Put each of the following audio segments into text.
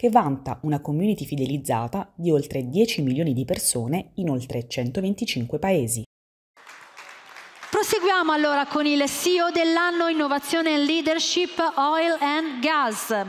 che vanta una community fidelizzata di oltre 10 milioni di persone in oltre 125 paesi. Proseguiamo allora con il CEO dell'anno Innovazione e Leadership Oil and Gas.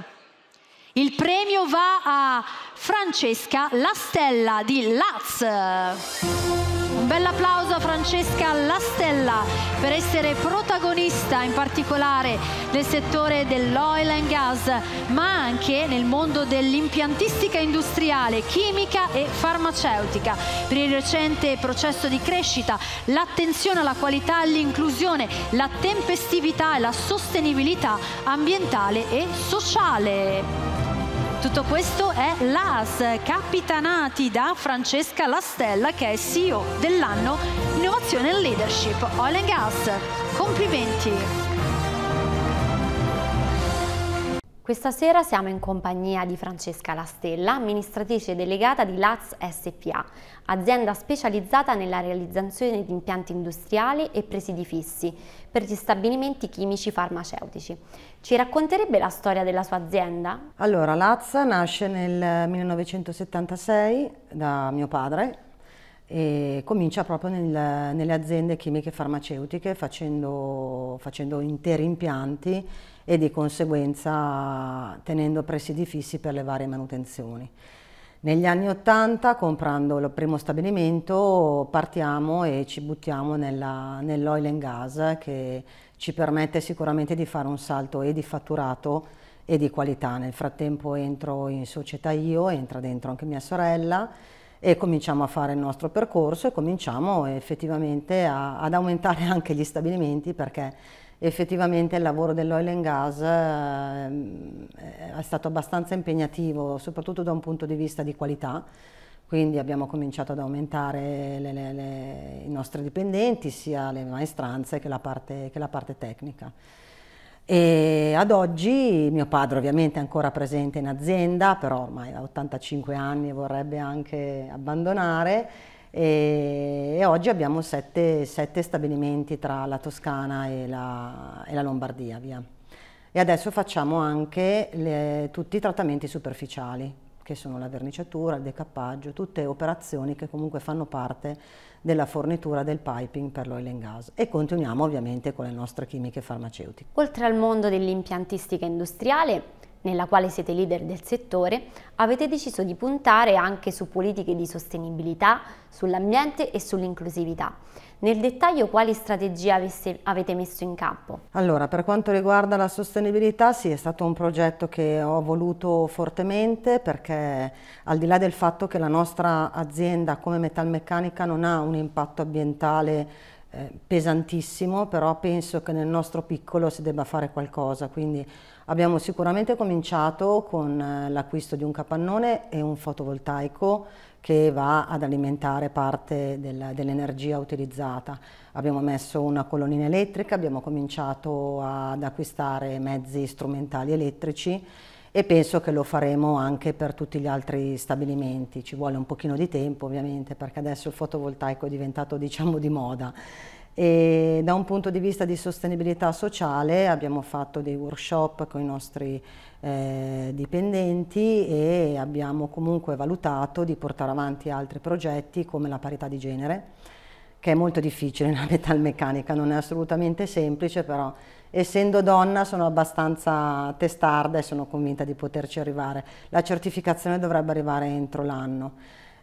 Il premio va a Francesca La Stella di Laz bel applauso a Francesca Lastella per essere protagonista in particolare nel settore dell'oil and gas, ma anche nel mondo dell'impiantistica industriale, chimica e farmaceutica. Per il recente processo di crescita, l'attenzione alla qualità e all'inclusione, la tempestività e la sostenibilità ambientale e sociale. Tutto questo è l'AS, capitanati da Francesca Lastella che è CEO dell'anno Innovazione e Leadership Oil Gas. Complimenti! Questa sera siamo in compagnia di Francesca Lastella, amministratrice delegata di Laz SPA, azienda specializzata nella realizzazione di impianti industriali e presidi fissi per gli stabilimenti chimici farmaceutici. Ci racconterebbe la storia della sua azienda? Allora, Laz nasce nel 1976 da mio padre e comincia proprio nel, nelle aziende chimiche farmaceutiche facendo, facendo interi impianti e di conseguenza tenendo presidi fissi per le varie manutenzioni. Negli anni 80, comprando il primo stabilimento, partiamo e ci buttiamo nell'oil and gas che ci permette sicuramente di fare un salto e di fatturato e di qualità. Nel frattempo entro in società io, entra dentro anche mia sorella e cominciamo a fare il nostro percorso e cominciamo effettivamente a, ad aumentare anche gli stabilimenti perché effettivamente il lavoro dell'oil and gas ehm, è stato abbastanza impegnativo, soprattutto da un punto di vista di qualità, quindi abbiamo cominciato ad aumentare le, le, le, i nostri dipendenti, sia le maestranze che la parte, che la parte tecnica. E ad oggi mio padre ovviamente è ancora presente in azienda, però ormai ha 85 anni e vorrebbe anche abbandonare, e, e oggi abbiamo sette, sette, stabilimenti tra la Toscana e la, e la Lombardia. Via. E adesso facciamo anche le, tutti i trattamenti superficiali, che sono la verniciatura, il decappaggio, tutte operazioni che comunque fanno parte della fornitura del piping per l'oil and gas e continuiamo ovviamente con le nostre chimiche farmaceutiche. Oltre al mondo dell'impiantistica industriale, nella quale siete leader del settore, avete deciso di puntare anche su politiche di sostenibilità, sull'ambiente e sull'inclusività. Nel dettaglio quali strategie avesse, avete messo in campo? Allora, per quanto riguarda la sostenibilità, sì, è stato un progetto che ho voluto fortemente perché al di là del fatto che la nostra azienda come metalmeccanica non ha un impatto ambientale eh, pesantissimo, però penso che nel nostro piccolo si debba fare qualcosa, quindi abbiamo sicuramente cominciato con eh, l'acquisto di un capannone e un fotovoltaico che va ad alimentare parte del, dell'energia utilizzata. Abbiamo messo una colonnina elettrica, abbiamo cominciato ad acquistare mezzi strumentali elettrici e penso che lo faremo anche per tutti gli altri stabilimenti. Ci vuole un pochino di tempo ovviamente perché adesso il fotovoltaico è diventato diciamo di moda. E da un punto di vista di sostenibilità sociale abbiamo fatto dei workshop con i nostri eh, dipendenti e abbiamo comunque valutato di portare avanti altri progetti come la parità di genere che è molto difficile nella metalmeccanica, non è assolutamente semplice, però essendo donna sono abbastanza testarda e sono convinta di poterci arrivare. La certificazione dovrebbe arrivare entro l'anno.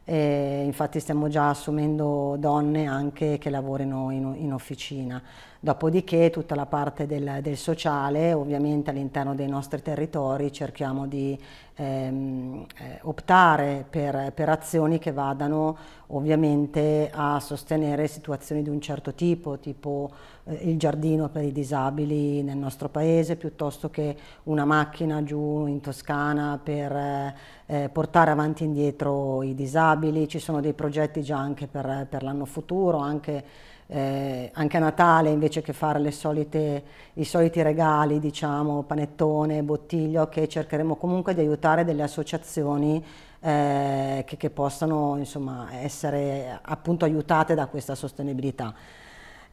E infatti stiamo già assumendo donne anche che lavorino in, in officina. Dopodiché tutta la parte del, del sociale, ovviamente all'interno dei nostri territori cerchiamo di ehm, eh, optare per, per, azioni che vadano ovviamente a sostenere situazioni di un certo tipo, tipo eh, il giardino per i disabili nel nostro paese piuttosto che una macchina giù in Toscana per eh, eh, portare avanti e indietro i disabili. Ci sono dei progetti già anche per, per l'anno futuro, anche, eh, anche, a Natale invece che fare solite, i soliti regali, diciamo panettone, bottiglio, che cercheremo comunque di aiutare delle associazioni eh, che, che possano insomma, essere appunto aiutate da questa sostenibilità.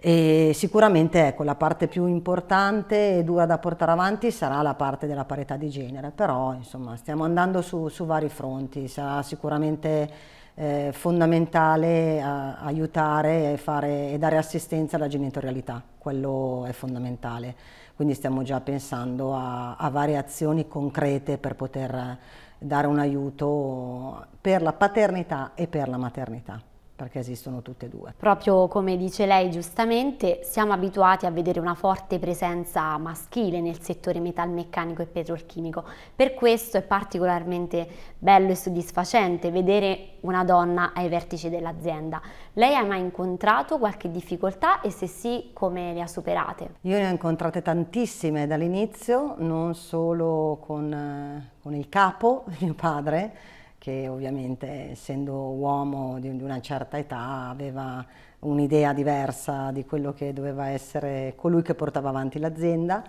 E sicuramente ecco, la parte più importante e dura da portare avanti sarà la parte della parità di genere, però insomma, stiamo andando su, su, vari fronti, sarà sicuramente eh, fondamentale a, aiutare e, fare, e dare assistenza alla genitorialità, quello è fondamentale, quindi stiamo già pensando a, a varie azioni concrete per poter dare un aiuto per la paternità e per la maternità perché esistono tutte e due. Proprio come dice lei giustamente, siamo abituati a vedere una forte presenza maschile nel settore metalmeccanico e petrolchimico. Per questo è particolarmente bello e soddisfacente vedere una donna ai vertici dell'azienda. Lei ha mai incontrato qualche difficoltà e se sì, come le ha superate? Io ne ho incontrate tantissime dall'inizio, non solo con, eh, con il capo, mio padre, che ovviamente essendo uomo di, una certa età aveva un'idea diversa di quello che doveva essere colui che portava avanti l'azienda,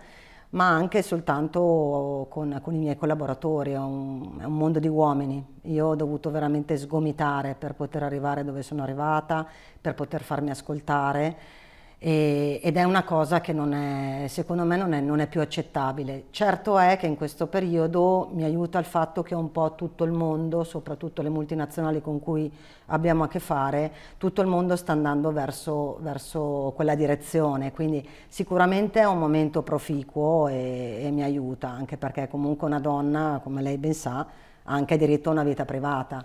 ma anche soltanto con, con i miei collaboratori, è un, è un, mondo di uomini. Io ho dovuto veramente sgomitare per poter arrivare dove sono arrivata, per poter farmi ascoltare e, ed è una cosa che è, secondo me non è, non è, più accettabile. Certo è che in questo periodo mi aiuta il fatto che un po' tutto il mondo, soprattutto le multinazionali con cui abbiamo a che fare, tutto il mondo sta andando verso, verso quella direzione, quindi sicuramente è un momento proficuo e, e mi aiuta, anche perché comunque una donna, come lei ben sa, ha anche diritto a una vita privata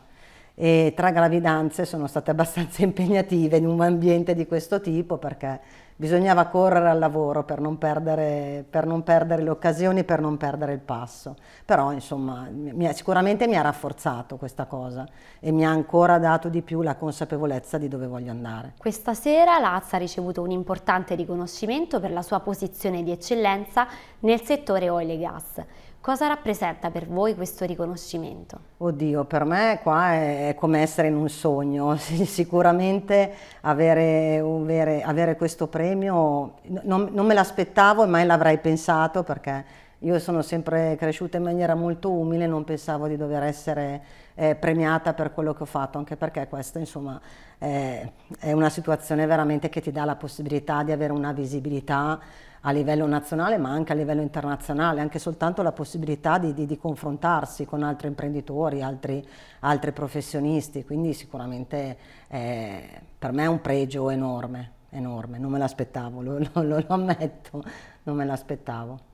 e tre gravidanze sono state abbastanza impegnative in un ambiente di questo tipo perché bisognava correre al lavoro per non perdere, per non perdere le occasioni, per non perdere il passo. Però insomma mi, sicuramente mi ha rafforzato questa cosa e mi ha ancora dato di più la consapevolezza di dove voglio andare. Questa sera Lazza ha ricevuto un importante riconoscimento per la sua posizione di eccellenza nel settore oil e gas. Cosa rappresenta per voi questo riconoscimento? Oddio, per me qua è come essere in un sogno. Sicuramente avere, avere, avere questo premio non, non me l'aspettavo e mai l'avrei pensato perché io sono sempre cresciuta in maniera molto umile, non pensavo di dover essere eh, premiata per quello che ho fatto, anche perché questa insomma, eh, è una situazione veramente che ti dà la possibilità di avere una visibilità a livello nazionale ma anche a livello internazionale, anche soltanto la possibilità di, di, di confrontarsi con altri imprenditori, altri, altri professionisti, quindi sicuramente eh, per me è un pregio enorme, enorme, non me l'aspettavo, lo, lo, lo ammetto, non me l'aspettavo.